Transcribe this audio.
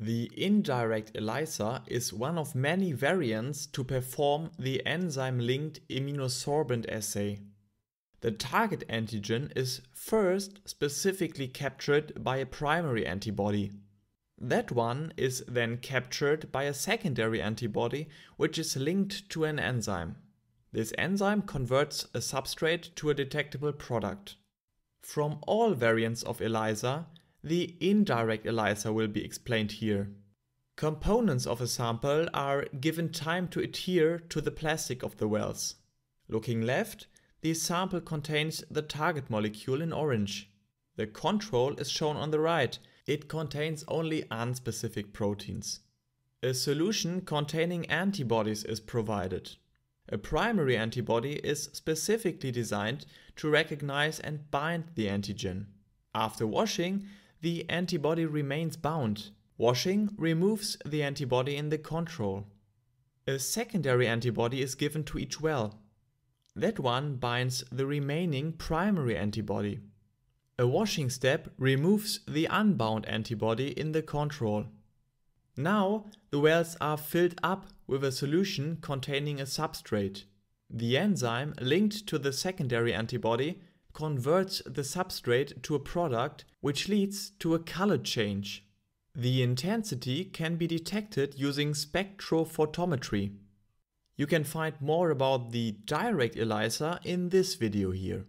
The indirect ELISA is one of many variants to perform the enzyme-linked immunosorbent assay. The target antigen is first specifically captured by a primary antibody. That one is then captured by a secondary antibody which is linked to an enzyme. This enzyme converts a substrate to a detectable product. From all variants of ELISA, the indirect ELISA will be explained here. Components of a sample are given time to adhere to the plastic of the wells. Looking left, the sample contains the target molecule in orange. The control is shown on the right. It contains only unspecific proteins. A solution containing antibodies is provided. A primary antibody is specifically designed to recognize and bind the antigen. After washing, the antibody remains bound. Washing removes the antibody in the control. A secondary antibody is given to each well. That one binds the remaining primary antibody. A washing step removes the unbound antibody in the control. Now the wells are filled up with a solution containing a substrate. The enzyme linked to the secondary antibody converts the substrate to a product which leads to a color change. The intensity can be detected using spectrophotometry. You can find more about the direct ELISA in this video here.